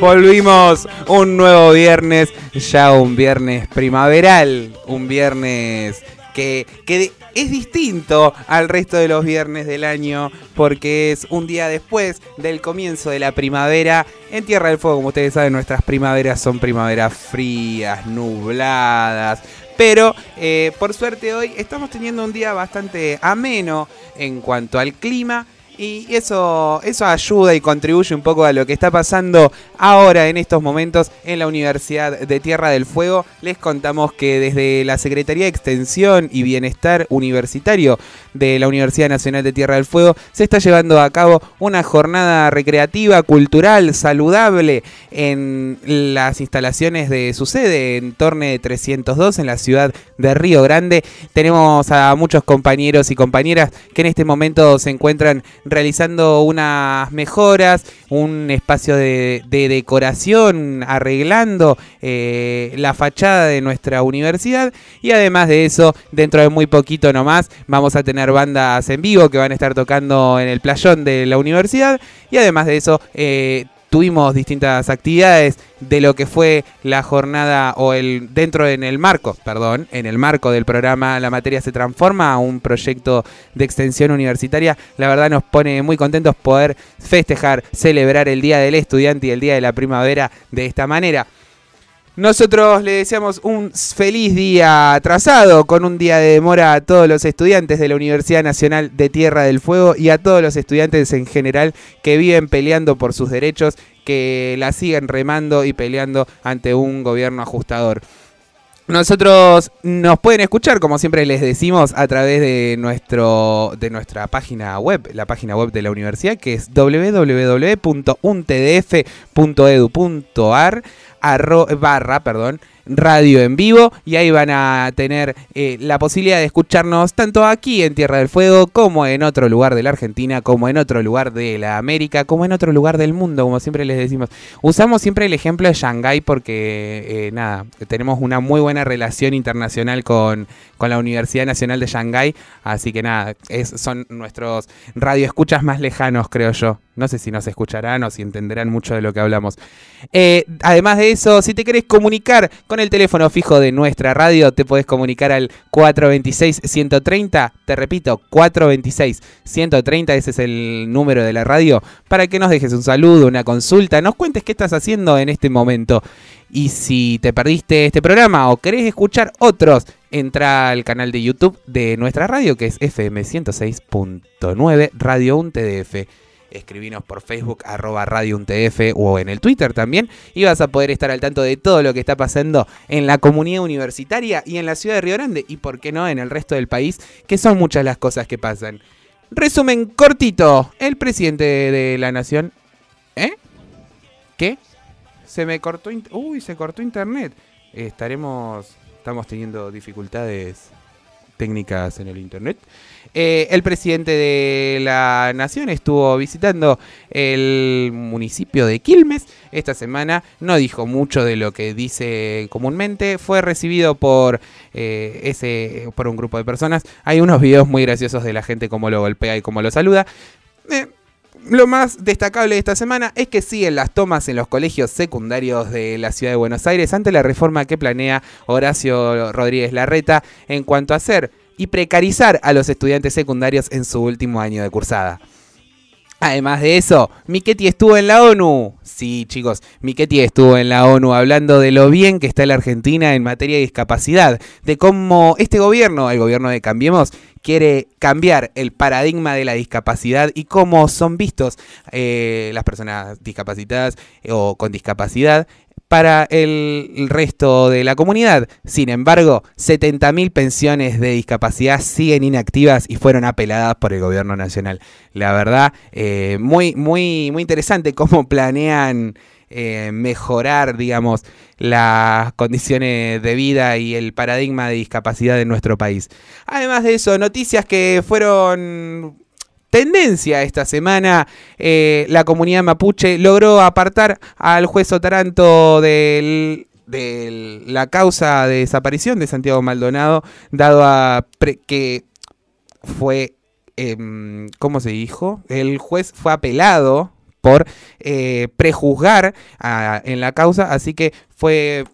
Volvimos un nuevo viernes, ya un viernes primaveral, un viernes que, es distinto al resto de los viernes del año porque es un día después del comienzo de la primavera. En Tierra del Fuego, como ustedes saben, nuestras primaveras son primaveras frías, nubladas, pero eh, por suerte hoy estamos teniendo un día bastante ameno en cuanto al clima. Y eso, eso ayuda y contribuye un poco a lo que está pasando ahora en estos momentos en la Universidad de Tierra del Fuego. Les contamos que desde la Secretaría de Extensión y Bienestar Universitario de la Universidad Nacional de Tierra del Fuego se está llevando a cabo una jornada recreativa, cultural, saludable en las instalaciones de su sede en Torne 302 en la ciudad de Río Grande. Tenemos a muchos compañeros y compañeras que en este momento se encuentran realizando unas mejoras, un espacio de, decoración, arreglando eh, la fachada de nuestra universidad. Y además de eso, dentro de muy poquito nomás, vamos a tener bandas en vivo que van a estar tocando en el playón de la universidad. Y además de eso, eh, tuvimos distintas actividades de lo que fue la jornada o el dentro en el marco, perdón, en el marco del programa La materia se transforma, a un proyecto de extensión universitaria. La verdad nos pone muy contentos poder festejar, celebrar el Día del Estudiante y el Día de la Primavera de esta manera. Nosotros le deseamos un feliz día atrasado, con un día de demora a todos los estudiantes de la Universidad Nacional de Tierra del Fuego y a todos los estudiantes en general que viven peleando por sus derechos, que la siguen remando y peleando ante un gobierno ajustador. Nosotros nos pueden escuchar, como siempre les decimos, a través de, nuestro, de nuestra página web, la página web de la universidad, que es www.untdf.edu.ar arro, barra, perdón, radio en vivo y ahí van a tener eh, la posibilidad de escucharnos tanto aquí en Tierra del Fuego como en otro lugar de la Argentina, como en otro lugar de la América, como en otro lugar del mundo, como siempre les decimos. Usamos siempre el ejemplo de Shanghái porque eh, nada, tenemos una muy buena relación internacional con, la Universidad Nacional de Shanghái, así que nada, son nuestros radioescuchas más lejanos, creo yo. No sé si nos escucharán o si entenderán mucho de lo que hablamos. Eh, además de eso, si te querés comunicar con con el teléfono fijo de nuestra radio te podés comunicar al 426-130, te repito, 426-130, ese es el número de la radio, para que nos dejes un saludo, una consulta, nos cuentes qué estás haciendo en este momento. Y si te perdiste este programa o querés escuchar otros, entra al canal de YouTube de nuestra radio, que es FM 106.9 Radio 1 TDF escribinos por Facebook, arroba Radio o en el Twitter también. Y vas a poder estar al tanto de todo lo que está pasando en la comunidad universitaria y en la ciudad de Río Grande y, por qué no, en el resto del país, que son muchas las cosas que pasan. Resumen cortito. El presidente de la nación... ¿Eh? ¿Qué? Se me cortó... Uy, se cortó internet. Estaremos... Estamos teniendo dificultades técnicas en el internet. Eh, el presidente de la nación estuvo visitando el municipio de Quilmes esta semana. No dijo mucho de lo que dice comúnmente. Fue recibido por, eh, ese, por un grupo de personas. Hay unos videos muy graciosos de la gente cómo lo golpea y cómo lo saluda. Eh, lo más destacable de esta semana es que siguen las tomas en los colegios secundarios de la ciudad de Buenos Aires ante la reforma que planea Horacio Rodríguez Larreta en cuanto a hacer y precarizar a los estudiantes secundarios en su último año de cursada. Además de eso, Miquetti estuvo en la ONU. Sí, chicos, Miquetti estuvo en la ONU hablando de lo bien que está la Argentina en materia de discapacidad, de cómo este gobierno, el gobierno de Cambiemos, quiere cambiar el paradigma de la discapacidad y cómo son vistos eh, las personas discapacitadas eh, o con discapacidad para el resto de la comunidad. Sin embargo, 70.000 pensiones de discapacidad siguen inactivas y fueron apeladas por el gobierno nacional. La verdad, eh, muy, muy, muy interesante cómo planean eh, mejorar, digamos, las condiciones de vida y el paradigma de discapacidad en nuestro país. Además de eso, noticias que fueron tendencia esta semana. Eh, la comunidad mapuche logró apartar al juez Otaranto del de la causa de desaparición de Santiago Maldonado, dado a que fue, em, ¿cómo se dijo? El juez fue apelado por eh, prejuzgar en la causa, así que fue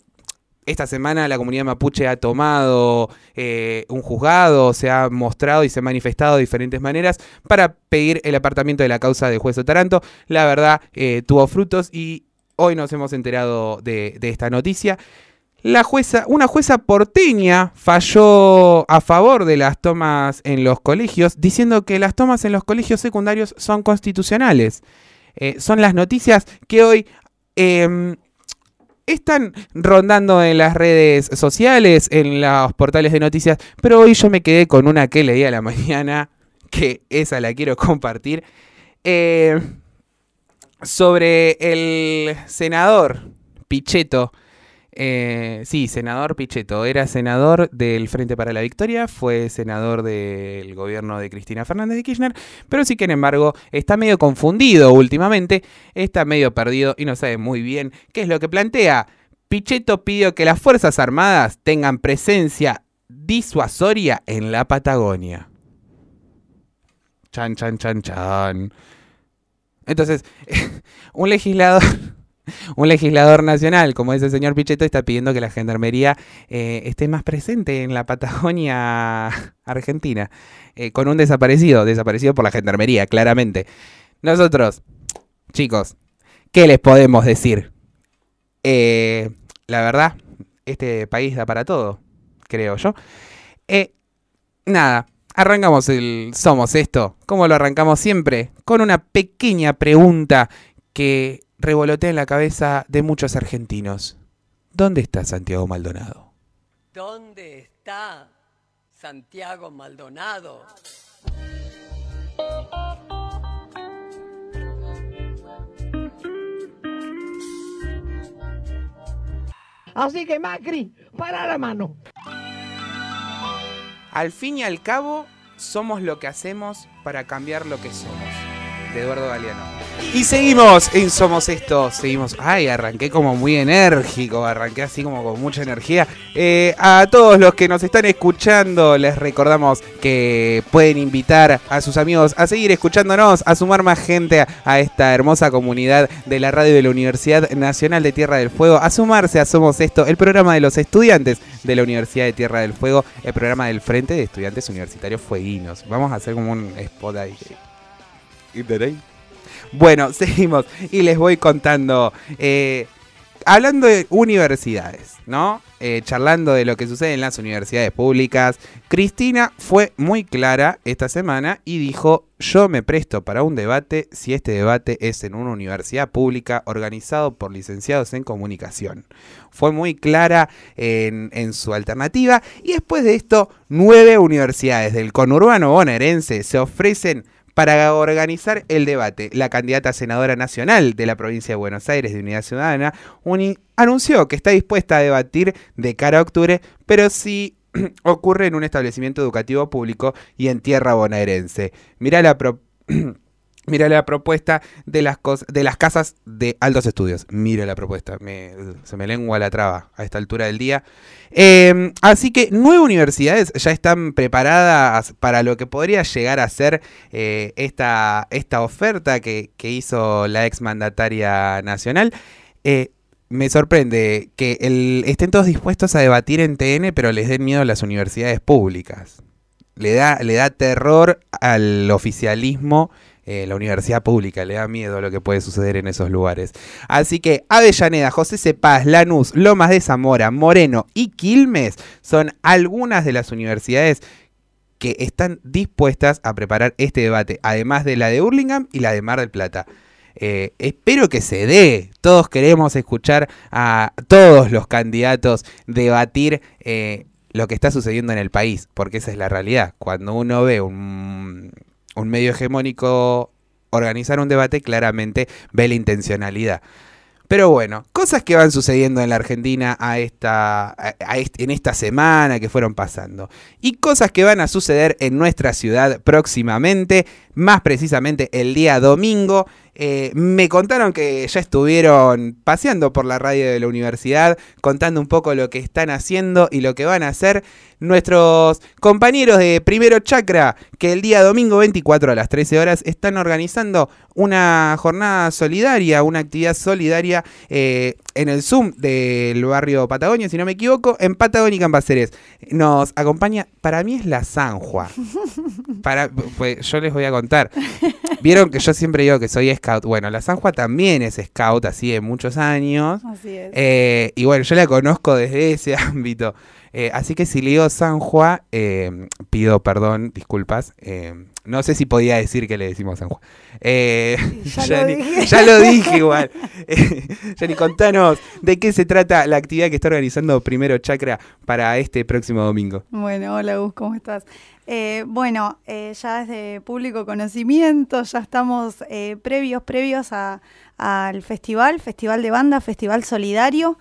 esta semana la comunidad mapuche ha tomado eh, un juzgado, se ha mostrado y se ha manifestado de diferentes maneras para pedir el apartamiento de la causa del juez Otaranto. La verdad, eh, tuvo frutos y hoy nos hemos enterado de, esta noticia. La jueza, una jueza porteña falló a favor de las tomas en los colegios, diciendo que las tomas en los colegios secundarios son constitucionales. Eh, son las noticias que hoy em, están rondando en las redes sociales, en los portales de noticias, pero hoy yo me quedé con una que leí a la mañana, que esa la quiero compartir, eh, sobre el senador Pichetto eh, sí, senador Pichetto. Era senador del Frente para la Victoria, fue senador del gobierno de Cristina Fernández de Kirchner, pero sí que, en embargo, está medio confundido últimamente, está medio perdido y no sabe muy bien qué es lo que plantea. Pichetto pidió que las Fuerzas Armadas tengan presencia disuasoria en la Patagonia. Chan, chan, chan, chan. Entonces, un legislador... Un legislador nacional, como es el señor Pichetto, está pidiendo que la gendarmería eh, esté más presente en la Patagonia argentina, eh, con un desaparecido, desaparecido por la gendarmería, claramente. Nosotros, chicos, ¿qué les podemos decir? Eh, la verdad, este país da para todo, creo yo. nada, arrancamos el Somos esto, como lo arrancamos siempre, con una pequeña pregunta que revolotea en la cabeza de muchos argentinos. ¿Dónde está Santiago Maldonado? ¿Dónde está Santiago Maldonado? Así que Macri, para la mano. Al fin y al cabo, somos lo que hacemos para cambiar lo que somos. De Eduardo Galeano. Y seguimos en Somos Esto, seguimos. Ay, arranqué como muy enérgico, arranqué así como con mucha energía. Eh, a todos los que nos están escuchando, les recordamos que pueden invitar a sus amigos a seguir escuchándonos, a sumar más gente a esta hermosa comunidad de la radio de la Universidad Nacional de Tierra del Fuego, a sumarse a Somos Esto, el programa de los estudiantes de la Universidad de Tierra del Fuego, el programa del Frente de Estudiantes Universitarios Fueguinos. Vamos a hacer como un spot ahí. ¿Y bueno, seguimos y les voy contando. Eh, hablando de universidades, ¿no? Eh, charlando de lo que sucede en las universidades públicas, Cristina fue muy clara esta semana y dijo, yo me presto para un debate si este debate es en una universidad pública organizado por licenciados en comunicación. Fue muy clara en, en su alternativa y después de esto, nueve universidades del conurbano bonaerense se ofrecen para organizar el debate. La candidata senadora nacional de la provincia de Buenos Aires de Unidad Ciudadana Uni, anunció que está dispuesta a debatir de cara a octubre, pero si ocurre en un establecimiento educativo público y en tierra bonaerense. Mira la propuesta. Mira la propuesta de las, de las casas de altos estudios. Mira la propuesta. se me lengua la traba a esta altura del día. Em, así que nueve universidades ya están preparadas para lo que podría llegar a ser eh, esta, esta, oferta que, hizo la exmandataria nacional. Eh, me sorprende que estén todos dispuestos a debatir en TN, pero les den miedo a las universidades públicas. Le da, le da terror al oficialismo eh, la universidad pública, le da miedo lo que puede suceder en esos lugares. Así que Avellaneda, José Cepaz, Lanús, Lomas de Zamora, Moreno y Quilmes son algunas de las universidades que están dispuestas a preparar este debate, además de la de Hurlingham y la de Mar del Plata. Eh, espero que se dé. Todos queremos escuchar a todos los candidatos debatir eh, lo que está sucediendo en el país, porque esa es la realidad. Cuando uno ve un, un medio hegemónico organizar un debate, claramente ve la intencionalidad. Pero bueno, cosas que van sucediendo en la Argentina a esta, en esta semana que fueron pasando. Y cosas que van a suceder en nuestra ciudad próximamente, más precisamente el día domingo. Eh, me contaron que ya estuvieron paseando por la radio de la universidad, contando un poco lo que están haciendo y lo que van a hacer nuestros compañeros de Primero Chakra, que el día domingo 24 a las 13 horas están organizando una jornada solidaria, una actividad solidaria eh, en el Zoom del barrio Patagonia, si no me equivoco, en Patagónica en Baceres. Nos acompaña, para mí es la Sanjua. Para, pues, yo les voy a contar. Vieron que yo siempre digo que soy scout. Bueno, la Sanjua también es scout, así de muchos años. Así es. Eh, y bueno, yo la conozco desde ese ámbito. Eh, así que si leo Juan, eh, pido perdón, disculpas. Eh, no sé si podía decir que le decimos San eh, Ya, ya, lo ya, lo dije igual. Jenny, contanos de qué se trata la actividad que está organizando Primero Chakra para este próximo domingo. Bueno, hola Gus, ¿cómo estás? bueno, ya es de público conocimiento, ya estamos eh, previos, previos al festival, Festival de Banda, Festival Solidario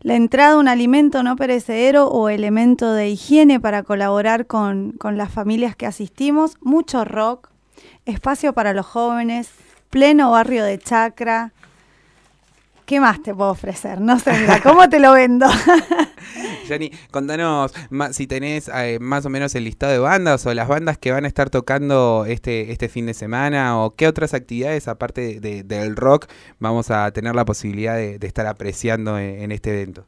la entrada un alimento no perecedero o elemento de higiene para colaborar con, con las familias que asistimos, mucho rock, espacio para los jóvenes, pleno barrio de chacra, ¿Qué más te puedo ofrecer? No sé, ¿cómo te lo vendo? Jenny, contanos si tenés eh, más o menos el listado de bandas o las bandas que van a estar tocando este, este fin de semana o qué otras actividades aparte del rock vamos a tener la posibilidad de, estar apreciando en, este evento.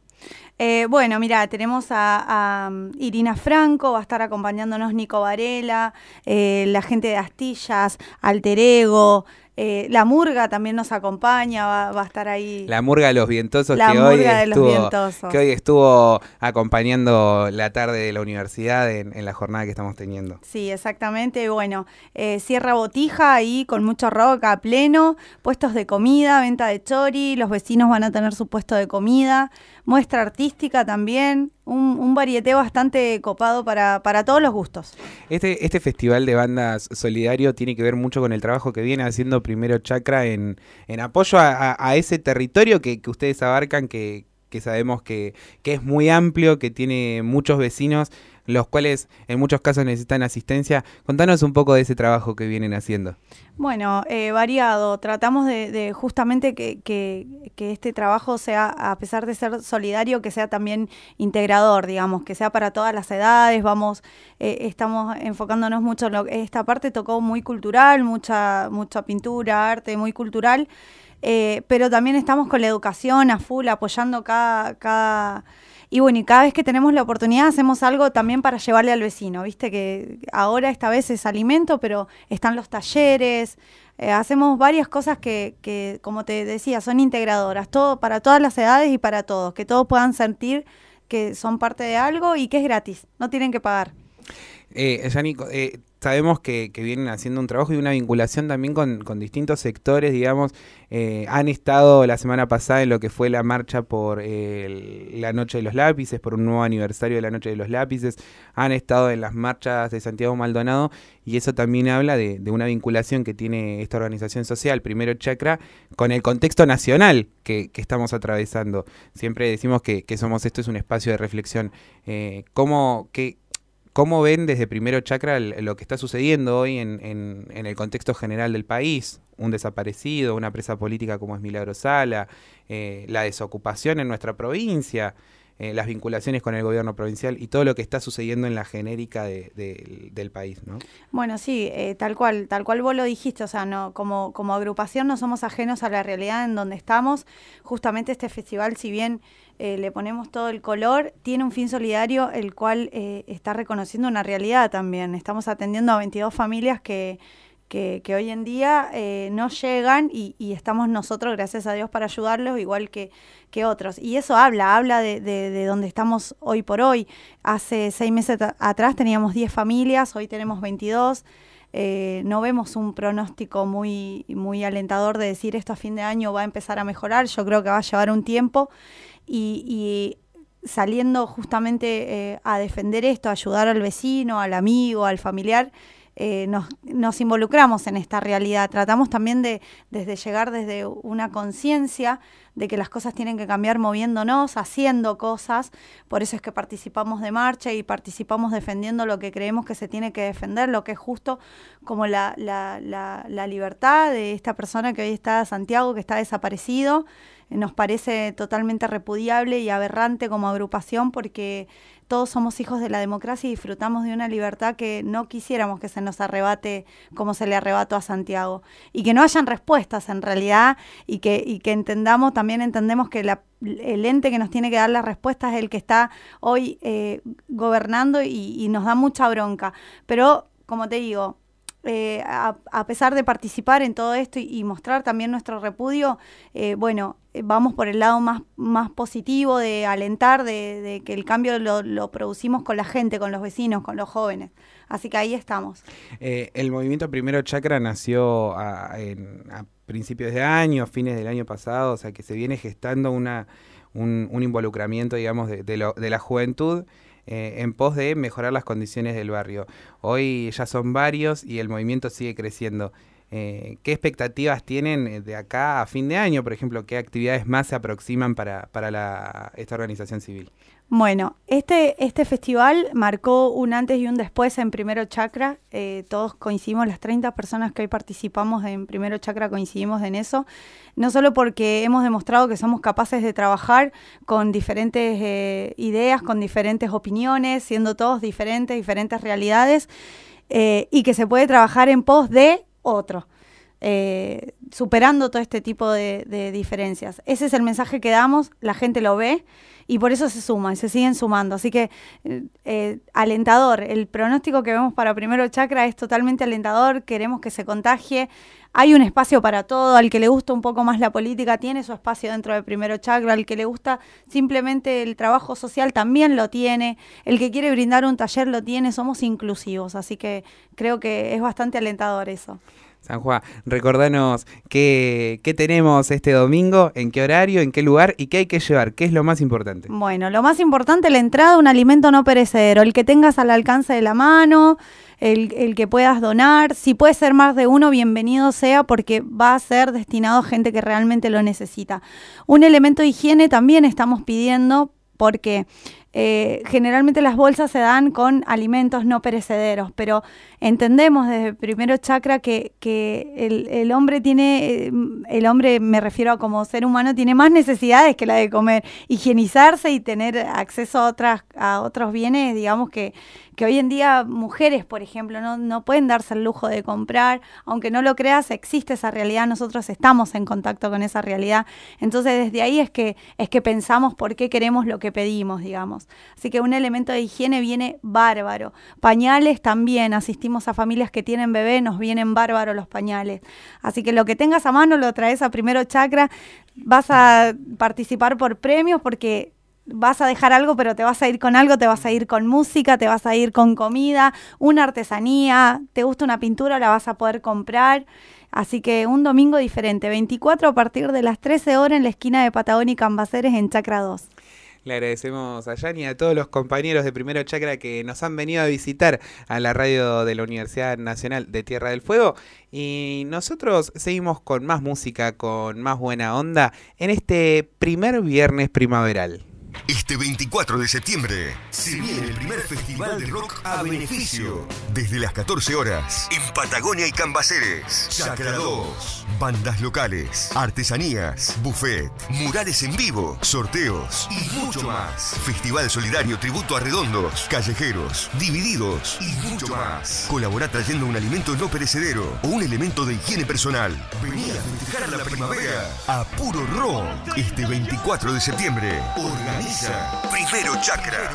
Eh, bueno, mira, tenemos a, um, Irina Franco, va a estar acompañándonos Nico Varela, eh, la gente de Astillas, Alter Ego, eh, la murga también nos acompaña, va, a estar ahí. La murga de los vientosos, que, hoy de estuvo, los vientosos. que hoy estuvo acompañando la tarde de la universidad en, la jornada que estamos teniendo. Sí, exactamente. Bueno, eh, Sierra Botija ahí con mucho roca, pleno, puestos de comida, venta de chori, los vecinos van a tener su puesto de comida, muestra artística también un, varieté bastante copado para, para todos los gustos. Este, este festival de bandas solidario tiene que ver mucho con el trabajo que viene haciendo Primero Chacra en, en apoyo a, ese territorio que, que ustedes abarcan, que, que sabemos que, que es muy amplio, que tiene muchos vecinos los cuales en muchos casos necesitan asistencia. Contanos un poco de ese trabajo que vienen haciendo. Bueno, eh, variado. Tratamos de, justamente que, este trabajo sea, a pesar de ser solidario, que sea también integrador, digamos, que sea para todas las edades. Vamos, eh, estamos enfocándonos mucho en lo, esta parte tocó muy cultural, mucha, mucha pintura, arte, muy cultural. Eh, pero también estamos con la educación a full, apoyando cada, cada y bueno, y cada vez que tenemos la oportunidad hacemos algo también para llevarle al vecino, viste que ahora esta vez es alimento, pero están los talleres, eh, hacemos varias cosas que, que, como te decía, son integradoras, todo, para todas las edades y para todos, que todos puedan sentir que son parte de algo y que es gratis, no tienen que pagar. Eh, eh sabemos que, vienen haciendo un trabajo y una vinculación también con, distintos sectores, digamos, eh, han estado la semana pasada en lo que fue la marcha por eh, la Noche de los Lápices, por un nuevo aniversario de la Noche de los Lápices, han estado en las marchas de Santiago Maldonado y eso también habla de, una vinculación que tiene esta organización social, primero Chacra, con el contexto nacional que, estamos atravesando. Siempre decimos que, somos, esto es un espacio de reflexión. Eh, ¿Cómo, qué, ¿Cómo ven desde Primero Chakra lo que está sucediendo hoy en, el contexto general del país? Un desaparecido, una presa política como es Milagrosala, eh, la desocupación en nuestra provincia, eh, las vinculaciones con el gobierno provincial y todo lo que está sucediendo en la genérica del país, ¿no? Bueno, sí, eh, tal cual, tal cual vos lo dijiste, o sea, no, como, como agrupación no somos ajenos a la realidad en donde estamos. Justamente este festival, si bien eh, le ponemos todo el color, tiene un fin solidario el cual eh, está reconociendo una realidad también. Estamos atendiendo a 22 familias que, hoy en día eh, no llegan y, estamos nosotros, gracias a Dios, para ayudarlos igual que, otros. Y eso habla, habla de, de, de, donde estamos hoy por hoy. Hace seis meses atrás teníamos 10 familias, hoy tenemos 22. Eh, no vemos un pronóstico muy, muy alentador de decir esto a fin de año va a empezar a mejorar, yo creo que va a llevar un tiempo y, saliendo justamente eh, a defender esto, a ayudar al vecino, al amigo, al familiar, eh, nos, involucramos en esta realidad. Tratamos también de desde llegar desde una conciencia de que las cosas tienen que cambiar moviéndonos, haciendo cosas. Por eso es que participamos de marcha y participamos defendiendo lo que creemos que se tiene que defender, lo que es justo, como la, la libertad de esta persona que hoy está Santiago, que está desaparecido. Eh, nos parece totalmente repudiable y aberrante como agrupación porque todos somos hijos de la democracia y disfrutamos de una libertad que no quisiéramos que se nos arrebate como se le arrebató a Santiago. Y que no hayan respuestas en realidad y que, que entendamos, también entendemos que el ente que nos tiene que dar las respuestas es el que está hoy eh, gobernando y, y nos da mucha bronca. Pero, como te digo, eh, a, pesar de participar en todo esto y, mostrar también nuestro repudio, eh, bueno, eh, vamos por el lado más, positivo de alentar, de, que el cambio lo, producimos con la gente, con los vecinos, con los jóvenes. Así que ahí estamos. el movimiento Primero Chakra nació a, en, a principios de año, fines del año pasado, o sea que se viene gestando una, un, involucramiento, digamos, de, de la juventud. Eh, en pos de mejorar las condiciones del barrio. Hoy ya son varios y el movimiento sigue creciendo. Eh, ¿Qué expectativas tienen eh, de acá a fin de año, por ejemplo? ¿Qué actividades más se aproximan para, para esta organización civil? Bueno, este, este festival marcó un antes y un después en Primero Chakra. Eh, todos coincidimos, las 30 personas que hoy participamos en Primero Chakra coincidimos en eso. No solo porque hemos demostrado que somos capaces de trabajar con diferentes eh, ideas, con diferentes opiniones, siendo todos diferentes, diferentes realidades, eh, y que se puede trabajar en pos de otro. Eh, superando todo este tipo de, diferencias. Ese es el mensaje que damos, la gente lo ve y por eso se suma y se siguen sumando. Así que eh, eh, alentador, el pronóstico que vemos para Primero Chakra es totalmente alentador, queremos que se contagie, hay un espacio para todo, al que le gusta un poco más la política tiene su espacio dentro de Primero Chakra, al que le gusta simplemente el trabajo social también lo tiene, el que quiere brindar un taller lo tiene, somos inclusivos, así que creo que es bastante alentador eso. San Juan, recordanos qué, tenemos este domingo, en qué horario, en qué lugar y qué hay que llevar, qué es lo más importante. Bueno, lo más importante, la entrada, un alimento no perecedero, el que tengas al alcance de la mano, el, que puedas donar, si puede ser más de uno, bienvenido sea porque va a ser destinado a gente que realmente lo necesita. Un elemento de higiene también estamos pidiendo porque eh, generalmente las bolsas se dan con alimentos no perecederos, pero entendemos desde el primero chakra que, el, hombre tiene, eh, el hombre me refiero a como ser humano, tiene más necesidades que la de comer, higienizarse y tener acceso a, otras, a otros bienes, digamos que, que hoy en día mujeres, por ejemplo, no, no pueden darse el lujo de comprar, aunque no lo creas, existe esa realidad, nosotros estamos en contacto con esa realidad. Entonces, desde ahí es que, es que pensamos por qué queremos lo que pedimos, digamos. Así que un elemento de higiene viene bárbaro. Pañales también, asistimos a familias que tienen bebé, nos vienen bárbaros los pañales. Así que lo que tengas a mano lo traes a primero chakra, vas a participar por premios porque vas a dejar algo, pero te vas a ir con algo, te vas a ir con música, te vas a ir con comida, una artesanía, te gusta una pintura, la vas a poder comprar. Así que un domingo diferente, 24 a partir de las 13 horas en la esquina de Patagónica Cambaceres en Chacra 2. Le agradecemos a Yanni y a todos los compañeros de Primero Chakra que nos han venido a visitar a la radio de la Universidad Nacional de Tierra del Fuego. Y nosotros seguimos con más música, con más buena onda, en este primer viernes primaveral. Este 24 de septiembre se viene el primer festival de rock a beneficio. Desde las 14 horas, en Patagonia y Cambaceres, Chakra 2 bandas locales, artesanías, buffet, murales en vivo, sorteos y mucho más. Festival Solidario Tributo a Redondos, Callejeros, Divididos y mucho más. Colabora trayendo un alimento no perecedero o un elemento de higiene personal. Vení a festejar la primavera a Puro Rock este 24 de septiembre. Organiza Primero Chakra.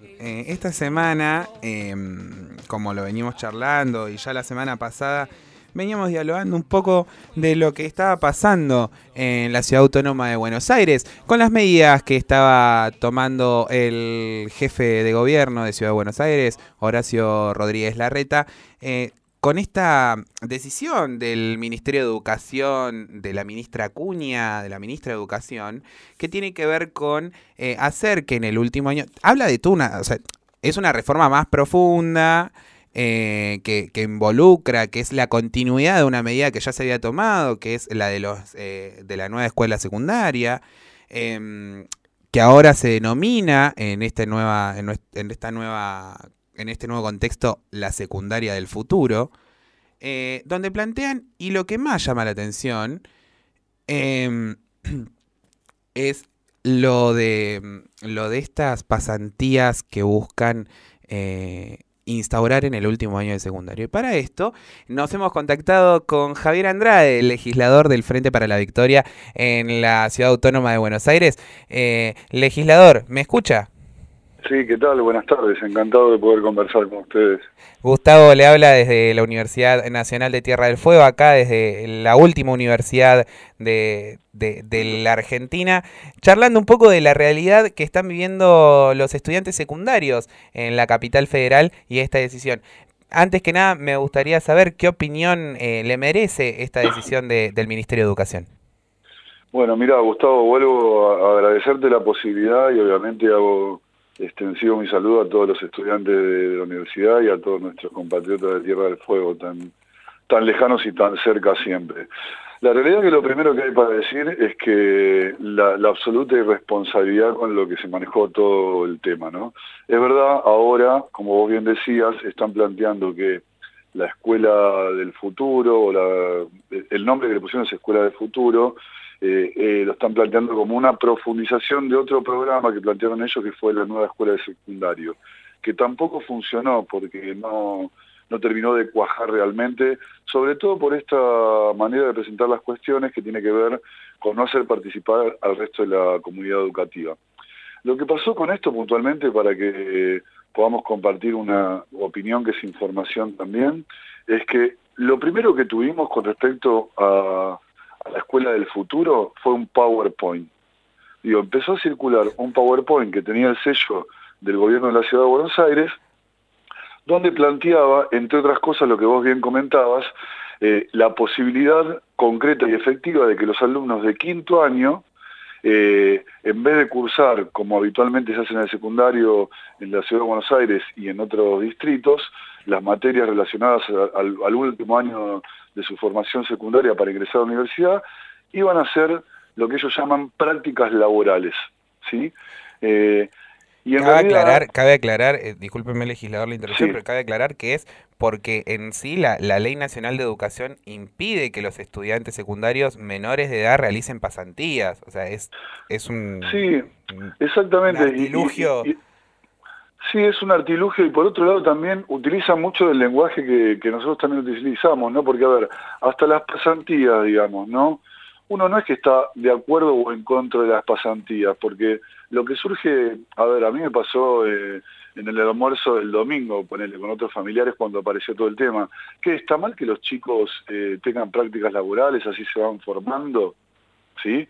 Eh, esta semana, em, como lo venimos charlando y ya la semana pasada, veníamos dialogando un poco de lo que estaba pasando en la ciudad autónoma de Buenos Aires, con las medidas que estaba tomando el jefe de gobierno de Ciudad de Buenos Aires, Horacio Rodríguez Larreta. Eh, con esta decisión del Ministerio de Educación, de la ministra Acuña, de la ministra de Educación, que tiene que ver con eh, hacer que en el último año. Habla de una es una reforma más profunda. Eh, que, involucra, que es la continuidad de una medida que ya se había tomado, que es la de, los, eh, de la nueva escuela secundaria, em, que ahora se denomina en, este nueva, en, esta nueva, en este nuevo contexto la secundaria del futuro, eh, donde plantean, y lo que más llama la atención, em, es lo de, lo de estas pasantías que buscan instaurar en el último año de secundario. Y para esto nos hemos contactado con Javier Andrade, legislador del Frente para la Victoria en la Ciudad Autónoma de Buenos Aires. Eh, legislador, ¿me escucha? Sí, ¿qué tal? Buenas tardes, encantado de poder conversar con ustedes. Gustavo le habla desde la Universidad Nacional de Tierra del Fuego, acá desde la última universidad de, la Argentina, charlando un poco de la realidad que están viviendo los estudiantes secundarios en la capital federal y esta decisión. Antes que nada, me gustaría saber qué opinión eh, le merece esta decisión del Ministerio de Educación. Bueno, mira, Gustavo, vuelvo a agradecerte la posibilidad y obviamente hago extensivo mi saludo a todos los estudiantes de la universidad y a todos nuestros compatriotas de Tierra del Fuego, tan, tan lejanos y tan cerca siempre. La realidad que lo primero que hay para decir es que la, absoluta irresponsabilidad con lo que se manejó todo el tema, ¿no? Es verdad, ahora, como vos bien decías, están planteando que la escuela del futuro, o el nombre que le pusieron es escuela del futuro, eh, eh, lo están planteando como una profundización de otro programa que plantearon ellos, que fue la nueva escuela de secundario, que tampoco funcionó porque no, no terminó de cuajar realmente, sobre todo por esta manera de presentar las cuestiones que tiene que ver con no hacer participar al resto de la comunidad educativa. Lo que pasó con esto puntualmente, para que podamos compartir una opinión que es información también, es que lo primero que tuvimos con respecto a la escuela del futuro fue un PowerPoint. Digo, empezó a circular un PowerPoint que tenía el sello del gobierno de la ciudad de Buenos Aires, donde planteaba, entre otras cosas, lo que vos bien comentabas, eh, la posibilidad concreta y efectiva de que los alumnos de quinto año, eh, en vez de cursar, como habitualmente se hace en el secundario en la ciudad de Buenos Aires y en otros distritos, las materias relacionadas al, al último año de su formación secundaria para ingresar a la universidad, iban a hacer lo que ellos llaman prácticas laborales. ¿sí? Eh, y cabe, aclarar, cabe aclarar, eh, discúlpeme legislador la interrupción, pero cabe aclarar que es porque en sí la, Ley Nacional de Educación impide que los estudiantes secundarios menores de edad realicen pasantías. O sea, es, es un... Sí, Sí, es un artilugio y por otro lado también utiliza mucho del lenguaje que, nosotros también utilizamos, ¿no? Porque, a ver, hasta las pasantías, digamos, ¿no? Uno no es que está de acuerdo o en contra de las pasantías, porque lo que surge, a ver, a mí me pasó eh, en el almuerzo del domingo, ponerle con otros familiares cuando apareció todo el tema, que está mal que los chicos eh, tengan prácticas laborales, así se van formando, ¿sí?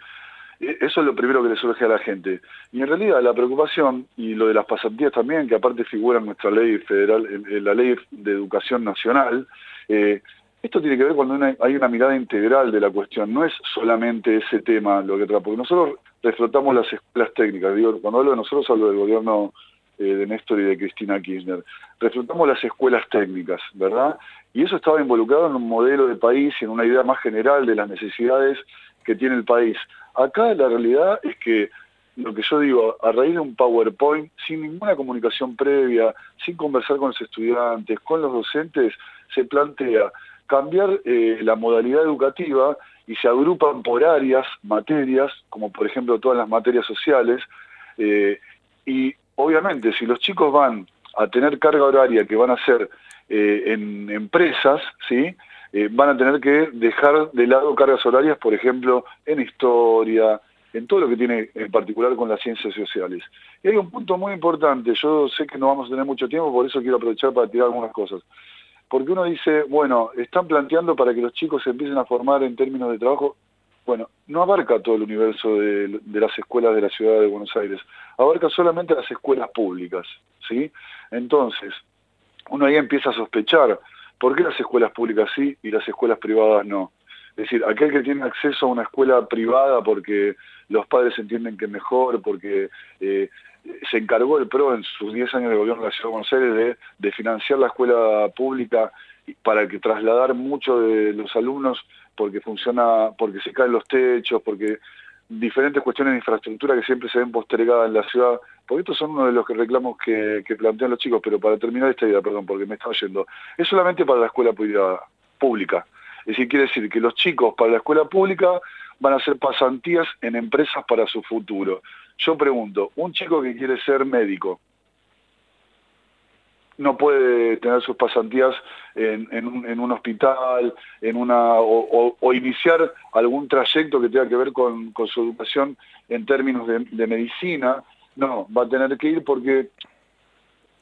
Eh, eso es lo primero que le surge a la gente. Y en realidad la preocupación, y lo de las pasantías también, que aparte figura en nuestra ley federal, en la ley de educación nacional, eh, esto tiene que ver cuando hay una mirada integral de la cuestión, no es solamente ese tema lo que trae porque nosotros reflotamos las escuelas técnicas, cuando hablo de nosotros hablo del gobierno eh, de Néstor y de Cristina Kirchner, reflotamos las escuelas técnicas, ¿verdad? Y eso estaba involucrado en un modelo de país y en una idea más general de las necesidades que tiene el país. Acá la realidad es que lo que yo digo, a raíz de un PowerPoint, sin ninguna comunicación previa, sin conversar con los estudiantes, con los docentes, se plantea cambiar eh, la modalidad educativa y se agrupan por áreas, materias, como por ejemplo todas las materias sociales, eh, y obviamente si los chicos van a tener carga horaria que van a ser eh, en empresas, ¿sí? Eh, van a tener que dejar de lado cargas horarias, por ejemplo, en historia, en todo lo que tiene en particular con las ciencias sociales. Y hay un punto muy importante, yo sé que no vamos a tener mucho tiempo, por eso quiero aprovechar para tirar algunas cosas. Porque uno dice, bueno, están planteando para que los chicos se empiecen a formar en términos de trabajo. Bueno, no abarca todo el universo de, las escuelas de la ciudad de Buenos Aires, abarca solamente las escuelas públicas, ¿sí? Entonces, uno ahí empieza a sospechar ¿Por qué las escuelas públicas sí y las escuelas privadas no? Es decir, aquel que tiene acceso a una escuela privada porque los padres entienden que mejor, porque eh, se encargó el PRO en sus 10 años de gobierno de la Ciudad de de, financiar la escuela pública para que trasladar mucho de los alumnos porque funciona, porque se caen los techos, porque diferentes cuestiones de infraestructura que siempre se ven postergadas en la ciudad porque estos son uno de los reclamos que, que plantean los chicos, pero para terminar esta idea, perdón, porque me estaba yendo, es solamente para la escuela pública. Es decir, quiere decir que los chicos para la escuela pública van a hacer pasantías en empresas para su futuro. Yo pregunto, un chico que quiere ser médico, no puede tener sus pasantías en, un, hospital, en una o, iniciar algún trayecto que tenga que ver con, su educación en términos de medicina, no, va a tener que ir porque,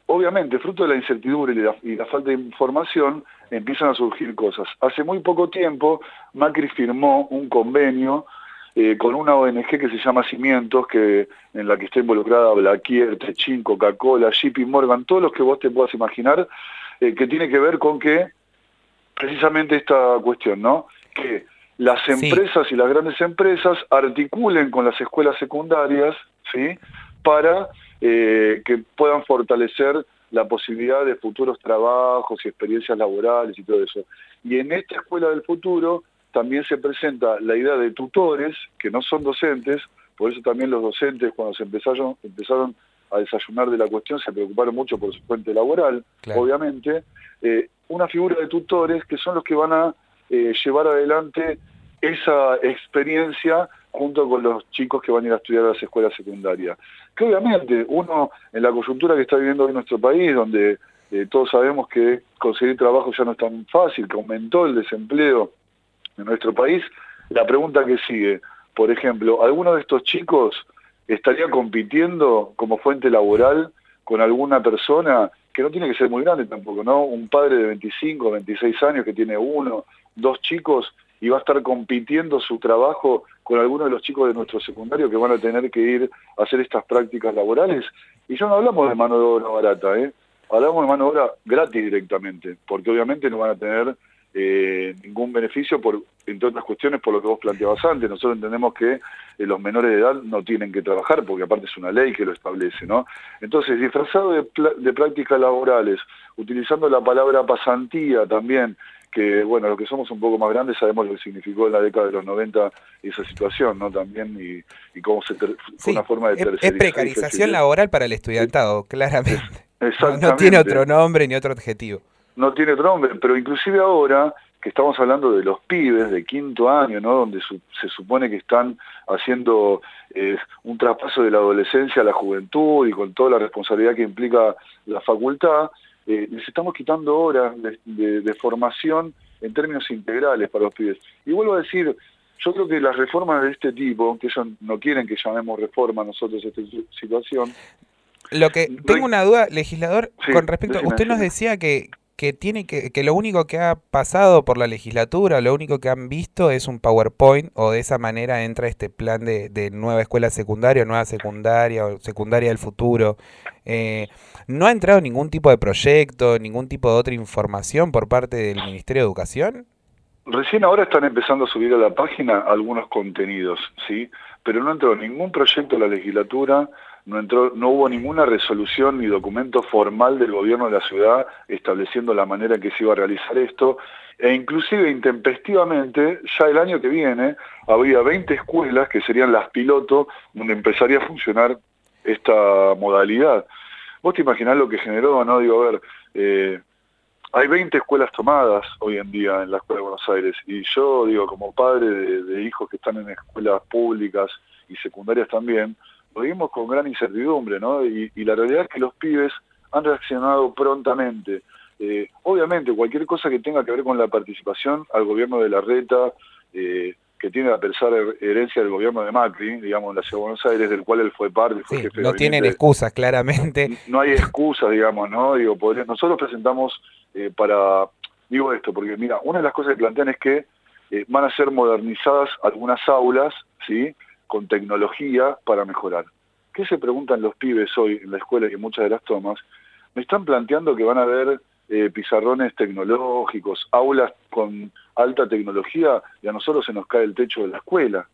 obviamente, fruto de la incertidumbre y la, falta de información, empiezan a surgir cosas. Hace muy poco tiempo, Macri firmó un convenio eh, con una ONG que se llama Cimientos, que, en la que está involucrada Blaquier, Techín, Coca-Cola, JP Morgan, todos los que vos te puedas imaginar, eh, que tiene que ver con que precisamente esta cuestión, ¿no? Que las empresas y las grandes empresas articulen con las escuelas secundarias, ¿sí? para eh, que puedan fortalecer la posibilidad de futuros trabajos y experiencias laborales y todo eso. Y en esta escuela del futuro también se presenta la idea de tutores, que no son docentes, por eso también los docentes cuando se empezaron, empezaron a desayunar de la cuestión se preocuparon mucho por su fuente laboral, obviamente, eh, una figura de tutores que son los que van a eh, llevar adelante esa experiencia junto con los chicos que van a ir a estudiar a las escuelas secundarias. Que obviamente uno, en la coyuntura que está viviendo hoy nuestro país, donde eh, todos sabemos que conseguir trabajo ya no es tan fácil, que aumentó el desempleo en nuestro país, la pregunta que sigue, por ejemplo, ¿alguno de estos chicos estaría compitiendo como fuente laboral con alguna persona que no tiene que ser muy grande tampoco, ¿no? Un padre de 25, 26 años que tiene uno, dos chicos y va a estar compitiendo su trabajo con algunos de los chicos de nuestro secundario que van a tener que ir a hacer estas prácticas laborales. Y ya no hablamos de mano de obra barata, ¿eh? hablamos de mano de obra gratis directamente, porque obviamente no van a tener eh, ningún beneficio, por, entre otras cuestiones, por lo que vos planteabas antes. Nosotros entendemos que eh, los menores de edad no tienen que trabajar, porque aparte es una ley que lo establece, ¿no? Entonces, disfrazado de prácticas laborales, utilizando la palabra pasantía también, que bueno, los que somos un poco más grandes sabemos lo que significó en la década de los 90 esa situación, ¿no? También y, cómo fue una forma de Es precarización laboral para el estudiantado, claramente. Exactamente. No, tiene otro nombre ni otro objetivo No tiene otro nombre, pero inclusive ahora que estamos hablando de los pibes de quinto año, ¿no? Donde se supone que están haciendo eh, un traspaso de la adolescencia a la juventud y con toda la responsabilidad que implica la facultad, eh, les estamos quitando horas de, formación en términos integrales para los pibes. Y vuelvo a decir, yo creo que las reformas de este tipo, aunque ellos no quieren que llamemos reforma nosotros esta situación... Lo que tengo una duda, legislador, con respecto, usted nos decía que, que, tiene que, que lo único que ha pasado por la legislatura, lo único que han visto es un PowerPoint o de esa manera entra este plan de, de nueva escuela secundaria nueva secundaria o secundaria del futuro. Eh, ¿No ha entrado ningún tipo de proyecto, ningún tipo de otra información por parte del Ministerio de Educación? Recién ahora están empezando a subir a la página algunos contenidos, ¿sí? Pero no entrado ningún proyecto en la legislatura, no, hubo ninguna resolución ni documento formal del gobierno de la ciudad estableciendo la manera en que se iba a realizar esto, e inclusive intempestivamente, ya el año que viene, habría 20 escuelas que serían las piloto donde empezaría a funcionar esta modalidad. Vos te imaginás lo que generó, ¿no? Digo, a ver, eh, hay 20 escuelas tomadas hoy en día en la Escuela de Buenos Aires y yo digo como padre de hijos que están en escuelas públicas y secundarias también, lo vimos con gran incertidumbre, ¿no? Y, la realidad es que los pibes han reaccionado prontamente. Eh, obviamente, cualquier cosa que tenga que ver con la participación al gobierno de la reta, eh, que tiene a pesar herencia del gobierno de Macri, digamos, en la Ciudad de Buenos Aires, del cual él fue parte. no tienen excusas, claramente. No hay excusa, digamos, ¿no? Digo, nosotros presentamos eh, para... Digo esto, porque mira, una de las cosas que plantean es que van a ser modernizadas algunas aulas, ¿sí? con tecnología para mejorar. ¿Qué se preguntan los pibes hoy en la escuela y en muchas de las tomas? Me están planteando que van a ver eh, pizarrones tecnológicos, aulas con alta tecnología y a nosotros se nos cae el techo de la escuela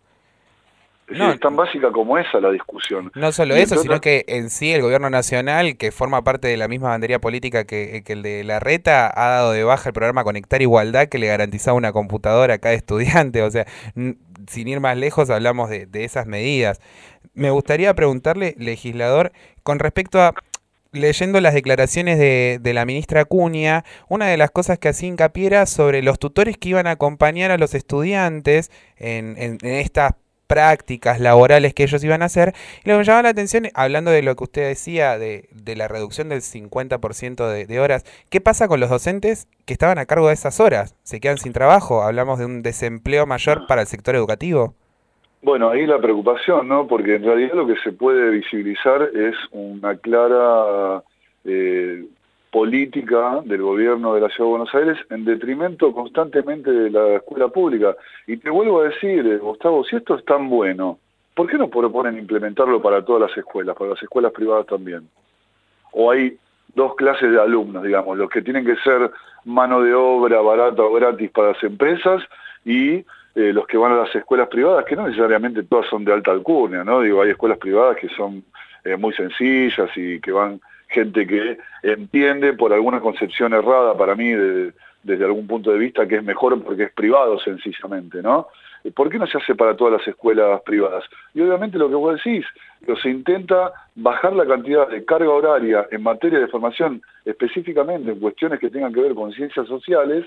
no, es tan básica como esa la discusión. No solo eso, sino que en sí el gobierno nacional, que forma parte de la misma bandería política eh, que, el de la reta, ha dado de baja el programa Conectar Igualdad que le garantizaba una computadora a cada estudiante. O sea, sin ir más lejos, hablamos de, de esas medidas. Me gustaría preguntarle, legislador, con respecto a leyendo las declaraciones de, de, la ministra Acuña, una de las cosas que hacía hincapiera sobre los tutores que iban a acompañar a los estudiantes en, en, en estas prácticas laborales que ellos iban a hacer. Y lo que me llamaba la atención, hablando de lo que usted decía, de, de la reducción del 50% de, de, horas, ¿qué pasa con los docentes que estaban a cargo de esas horas? ¿Se quedan sin trabajo? ¿Hablamos de un desempleo mayor para el sector educativo? Bueno, ahí la preocupación, ¿no? Porque en realidad lo que se puede visibilizar es una clara eh, política del gobierno de la Ciudad de Buenos Aires en detrimento constantemente de la escuela pública. Y te vuelvo a decir, eh, Gustavo, si esto es tan bueno, ¿por qué no proponen implementarlo para todas las escuelas, para las escuelas privadas también? O hay dos clases de alumnos, digamos, los que tienen que ser mano de obra barata o gratis para las empresas y eh, los que van a las escuelas privadas, que no necesariamente todas son de alta alcurnia, ¿no? Digo, hay escuelas privadas que son eh, muy sencillas y que van gente que entiende por alguna concepción errada para mí desde algún punto de vista que es mejor porque es privado sencillamente, ¿no? ¿Por qué no se hace para todas las escuelas privadas? Y obviamente lo que vos decís, que se intenta bajar la cantidad de carga horaria en materia de formación, específicamente en cuestiones que tengan que ver con ciencias sociales,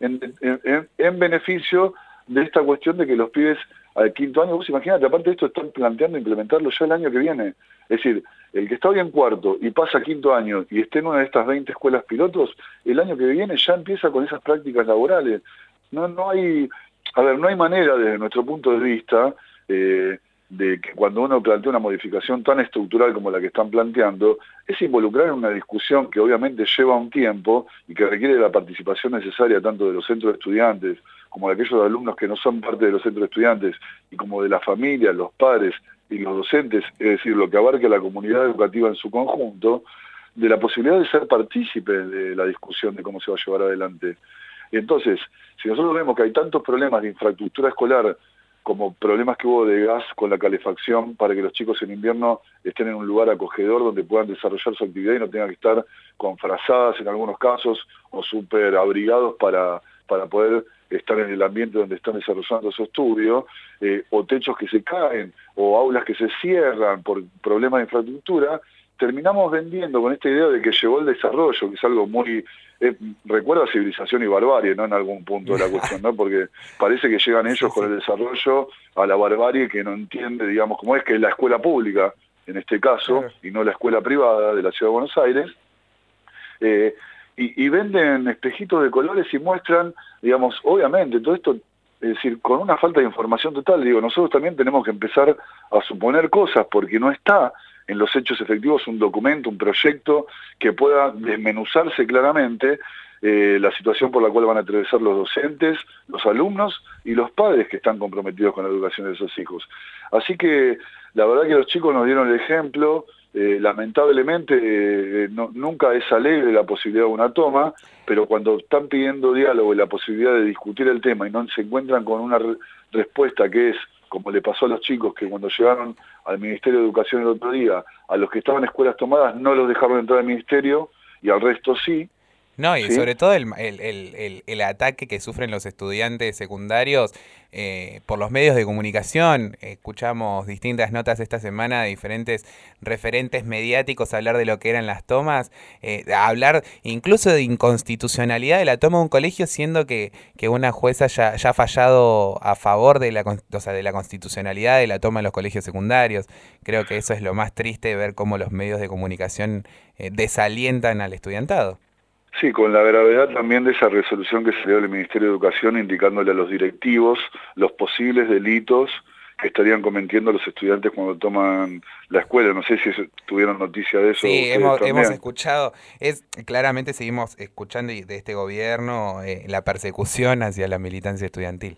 en beneficio de esta cuestión de que los pibes al quinto año, vos imagínate, aparte de esto están planteando implementarlo ya el año que viene. Es decir, el que está hoy en cuarto y pasa quinto año y esté en una de estas 20 escuelas pilotos, el año que viene ya empieza con esas prácticas laborales. No, hay, a ver, no hay manera desde nuestro punto de vista eh, de que cuando uno plantea una modificación tan estructural como la que están planteando, es involucrar en una discusión que obviamente lleva un tiempo y que requiere la participación necesaria tanto de los centros de estudiantes, como de aquellos alumnos que no son parte de los centros estudiantes, y como de la familia, los padres y los docentes, es decir, lo que abarca la comunidad educativa en su conjunto, de la posibilidad de ser partícipe de la discusión de cómo se va a llevar adelante. Entonces, si nosotros vemos que hay tantos problemas de infraestructura escolar, como problemas que hubo de gas con la calefacción para que los chicos en invierno estén en un lugar acogedor donde puedan desarrollar su actividad y no tengan que estar con frazadas en algunos casos o súper abrigados para, para poder estar en el ambiente donde están desarrollando su estudio, eh, o techos que se caen, o aulas que se cierran por problemas de infraestructura, terminamos vendiendo con esta idea de que llegó el desarrollo, que es algo muy... Eh, recuerda civilización y barbarie, ¿no? En algún punto de la cuestión, ¿no? Porque parece que llegan ellos con el desarrollo a la barbarie que no entiende, digamos, cómo es que la escuela pública, en este caso, y no la escuela privada de la Ciudad de Buenos Aires, eh, y, venden espejitos de colores y muestran, digamos, obviamente, todo esto es decir, con una falta de información total, digo, nosotros también tenemos que empezar a suponer cosas, porque no está en los hechos efectivos un documento, un proyecto que pueda desmenuzarse claramente eh, la situación por la cual van a atravesar los docentes, los alumnos y los padres que están comprometidos con la educación de esos hijos. Así que la verdad que los chicos nos dieron el ejemplo, eh, lamentablemente eh, nunca es alegre la posibilidad de una toma, pero cuando están pidiendo diálogo y la posibilidad de discutir el tema y no se encuentran con una respuesta que es, como le pasó a los chicos que cuando llegaron al Ministerio de Educación el otro día, a los que estaban en escuelas tomadas no los dejaron entrar al Ministerio y al resto sí, no, y sobre todo el, el, el, ataque que sufren los estudiantes secundarios eh, por los medios de comunicación. Escuchamos distintas notas esta semana de diferentes referentes mediáticos hablar de lo que eran las tomas, eh, hablar incluso de inconstitucionalidad de la toma de un colegio, siendo que, una jueza ya, ha fallado a favor de la, de la constitucionalidad de la toma de los colegios secundarios. Creo que eso es lo más triste, ver cómo los medios de comunicación eh, desalientan al estudiantado. Sí, con la gravedad también de esa resolución que se dio del Ministerio de Educación indicándole a los directivos los posibles delitos que estarían cometiendo los estudiantes cuando toman la escuela. No sé si tuvieron noticia de eso. Sí, hemos, escuchado, es claramente seguimos escuchando de este gobierno eh, la persecución hacia la militancia estudiantil.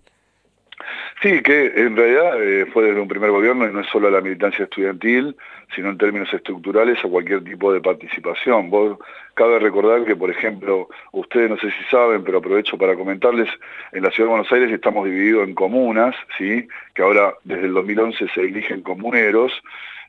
Sí, que en realidad eh, fue desde un primer gobierno y no es solo la militancia estudiantil, sino en términos estructurales a cualquier tipo de participación. Vos, cabe recordar que, por ejemplo, ustedes no sé si saben, pero aprovecho para comentarles, en la Ciudad de Buenos Aires estamos divididos en comunas, ¿sí? que ahora desde el 2011 se eligen comuneros.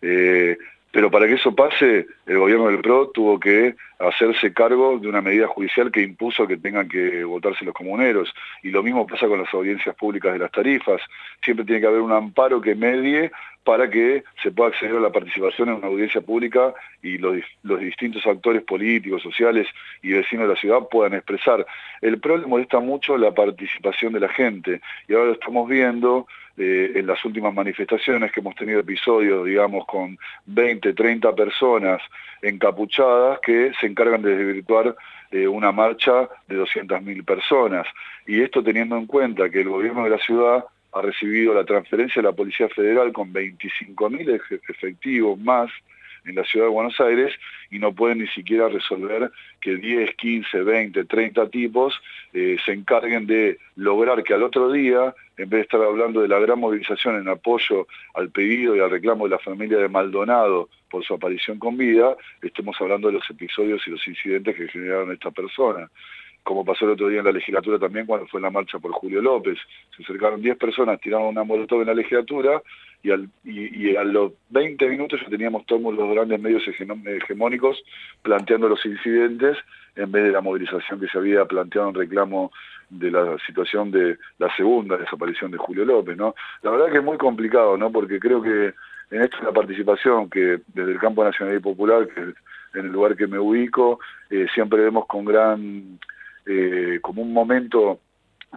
Eh, pero para que eso pase, el gobierno del PRO tuvo que hacerse cargo de una medida judicial que impuso que tengan que votarse los comuneros. Y lo mismo pasa con las audiencias públicas de las tarifas. Siempre tiene que haber un amparo que medie para que se pueda acceder a la participación en una audiencia pública y los, distintos actores políticos, sociales y vecinos de la ciudad puedan expresar. El PRO le molesta mucho la participación de la gente y ahora lo estamos viendo en las últimas manifestaciones que hemos tenido episodios, digamos, con 20, 30 personas encapuchadas que se encargan de desvirtuar eh, una marcha de 200.000 personas. Y esto teniendo en cuenta que el gobierno de la ciudad ha recibido la transferencia de la Policía Federal con 25.000 efectivos más en la ciudad de Buenos Aires y no pueden ni siquiera resolver que 10, 15, 20, 30 tipos eh, se encarguen de lograr que al otro día en vez de estar hablando de la gran movilización en apoyo al pedido y al reclamo de la familia de Maldonado por su aparición con vida, estemos hablando de los episodios y los incidentes que generaron esta persona. Como pasó el otro día en la legislatura también cuando fue la marcha por Julio López. Se acercaron 10 personas, tiraron una molotov en la legislatura y, al, y, a los 20 minutos ya teníamos todos los grandes medios hegemónicos planteando los incidentes en vez de la movilización que se había planteado en reclamo de la situación de la segunda desaparición de Julio López, ¿no? La verdad que es muy complicado, ¿no? Porque creo que en esto la participación que desde el campo nacional y popular, que en el lugar que me ubico, eh, siempre vemos con gran, eh, como un momento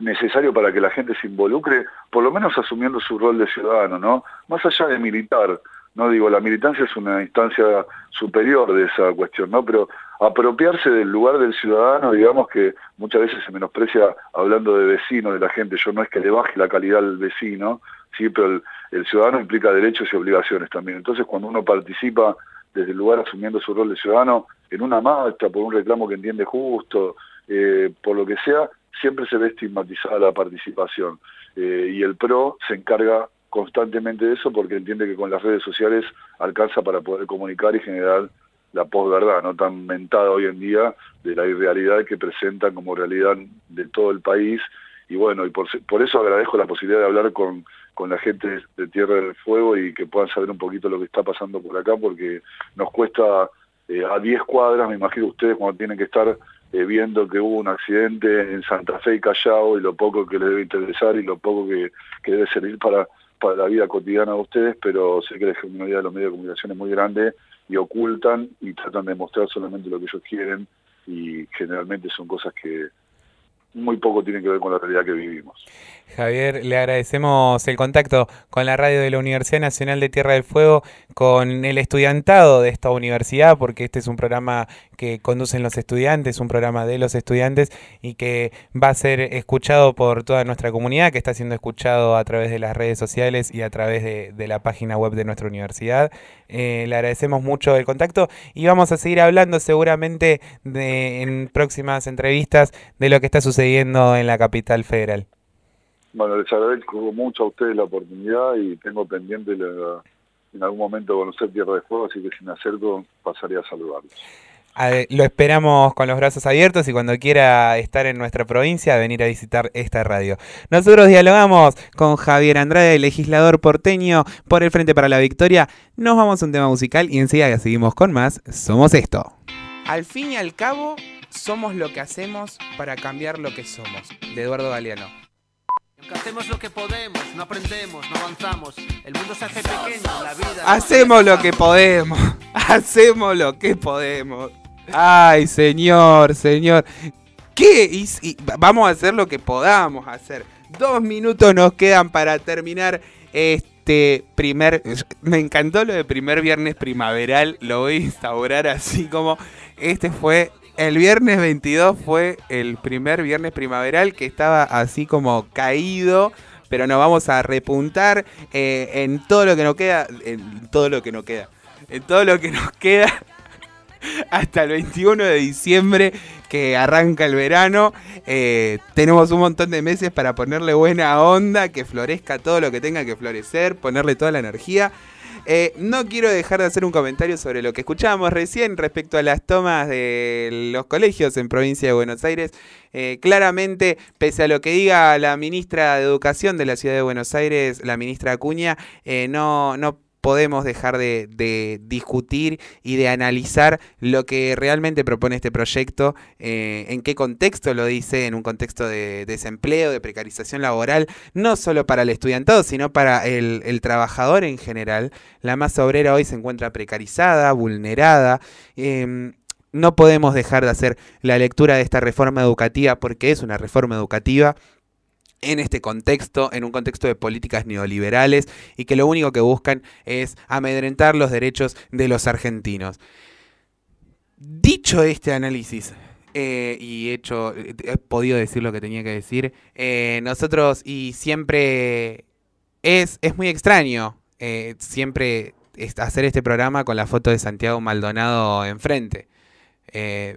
necesario para que la gente se involucre, por lo menos asumiendo su rol de ciudadano, ¿no? Más allá de militar, ¿no? Digo, la militancia es una instancia superior de esa cuestión, ¿no? Pero apropiarse del lugar del ciudadano, digamos que muchas veces se menosprecia hablando de vecino, de la gente, yo no es que le baje la calidad al vecino, sí, pero el, ciudadano implica derechos y obligaciones también. Entonces cuando uno participa desde el lugar asumiendo su rol de ciudadano, en una marcha, por un reclamo que entiende justo, eh, por lo que sea, siempre se ve estigmatizada la participación. Eh, y el PRO se encarga constantemente de eso porque entiende que con las redes sociales alcanza para poder comunicar y generar la posverdad, no tan mentada hoy en día, de la irrealidad que presentan como realidad de todo el país. Y bueno, y por, eso agradezco la posibilidad de hablar con, con la gente de Tierra del Fuego y que puedan saber un poquito lo que está pasando por acá, porque nos cuesta eh, a 10 cuadras, me imagino ustedes cuando tienen que estar eh, viendo que hubo un accidente en Santa Fe y Callao y lo poco que les debe interesar y lo poco que, debe servir para, para la vida cotidiana de ustedes, pero sé que la hegemonía de los medios de comunicación es muy grande y ocultan y tratan de mostrar solamente lo que ellos quieren y generalmente son cosas que muy poco tiene que ver con la realidad que vivimos. Javier, le agradecemos el contacto con la radio de la Universidad Nacional de Tierra del Fuego, con el estudiantado de esta universidad, porque este es un programa que conducen los estudiantes, un programa de los estudiantes y que va a ser escuchado por toda nuestra comunidad, que está siendo escuchado a través de las redes sociales y a través de, la página web de nuestra universidad. Eh, le agradecemos mucho el contacto y vamos a seguir hablando seguramente en próximas entrevistas de lo que está sucediendo Seguiendo en la capital federal. Bueno, les agradezco mucho a ustedes la oportunidad y tengo pendiente en algún momento conocer Tierra de Fuego, así que sin acerco pasaré a saludarlos. lo esperamos con los brazos abiertos y cuando quiera estar en nuestra provincia, venir a visitar esta radio. Nosotros dialogamos con Javier Andrade, legislador porteño por el Frente para la Victoria. Nos vamos a un tema musical y enseguida seguimos con más. Somos esto. Al fin y al cabo, somos lo que hacemos para cambiar lo que somos. De Eduardo Galeano. hacemos lo que podemos, no aprendemos, no avanzamos. El mundo se hace pequeño, la vida. Hacemos lo que podemos, hacemos lo que podemos. Ay, señor, señor. ¿Qué? vamos a hacer lo que podamos hacer. Dos minutos nos quedan para terminar este este primer. Me encantó lo de primer viernes primaveral. Lo voy a instaurar así como. Este fue. El viernes 22 fue el primer viernes primaveral que estaba así como caído pero nos vamos a repuntar eh, en todo lo que nos queda, en todo lo que nos queda, en todo lo que nos queda hasta el 21 de diciembre que arranca el verano. Eh, tenemos un montón de meses para ponerle buena onda, que florezca todo lo que tenga que florecer, ponerle toda la energía. Eh, no quiero dejar de hacer un comentario sobre lo que escuchábamos recién respecto a las tomas de los colegios en provincia de Buenos Aires. Eh, claramente, pese a lo que diga la ministra de Educación de la Ciudad de Buenos Aires, la ministra Acuña, no, no podemos dejar de, discutir y de analizar lo que realmente propone este proyecto, eh, en qué contexto lo dice, en un contexto de desempleo, de precarización laboral, no solo para el estudiantado, sino para el, trabajador en general. La masa obrera hoy se encuentra precarizada, vulnerada. Em, no podemos dejar de hacer la lectura de esta reforma educativa porque es una reforma educativa en este contexto, en un contexto de políticas neoliberales y que lo único que buscan es amedrentar los derechos de los argentinos. Dicho este análisis, eh, y hecho, eh, he podido decir lo que tenía que decir, eh, nosotros y siempre es, es muy extraño siempre hacer este programa con la foto de Santiago Maldonado enfrente.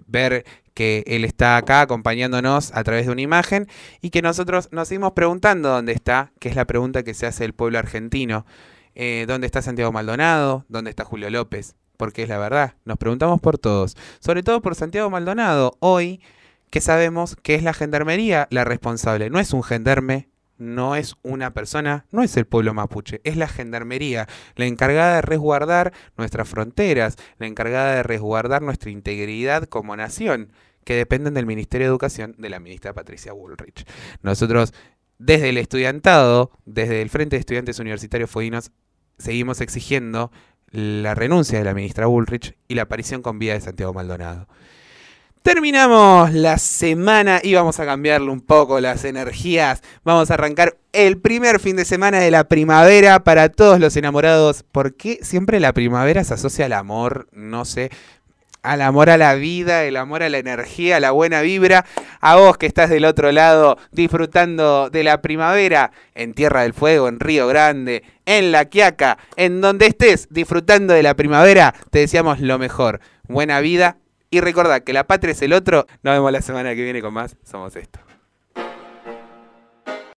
ver que él está acá acompañándonos a través de una imagen y que nosotros nos seguimos preguntando dónde está, que es la pregunta que se hace el pueblo argentino. Eh, ¿Dónde está Santiago Maldonado? ¿Dónde está Julio López? Porque es la verdad, nos preguntamos por todos, sobre todo por Santiago Maldonado, hoy que sabemos que es la gendarmería la responsable, no es un gendarme, no es una persona, no es el pueblo mapuche, es la gendarmería, la encargada de resguardar nuestras fronteras, la encargada de resguardar nuestra integridad como nación, que dependen del Ministerio de Educación de la ministra Patricia Bullrich. Nosotros, desde el estudiantado, desde el Frente de Estudiantes Universitarios Fueguinos, seguimos exigiendo la renuncia de la ministra Bullrich y la aparición con vida de Santiago Maldonado. Terminamos la semana y vamos a cambiarle un poco las energías. Vamos a arrancar el primer fin de semana de la primavera para todos los enamorados. ¿Por qué siempre la primavera se asocia al amor? No sé. Al amor a la vida, el amor a la energía, a la buena vibra. A vos que estás del otro lado disfrutando de la primavera en Tierra del Fuego, en Río Grande, en La Quiaca, en donde estés disfrutando de la primavera, te deseamos lo mejor. Buena vida, y recordad que la patria es el otro. Nos vemos la semana que viene con más. Somos esto.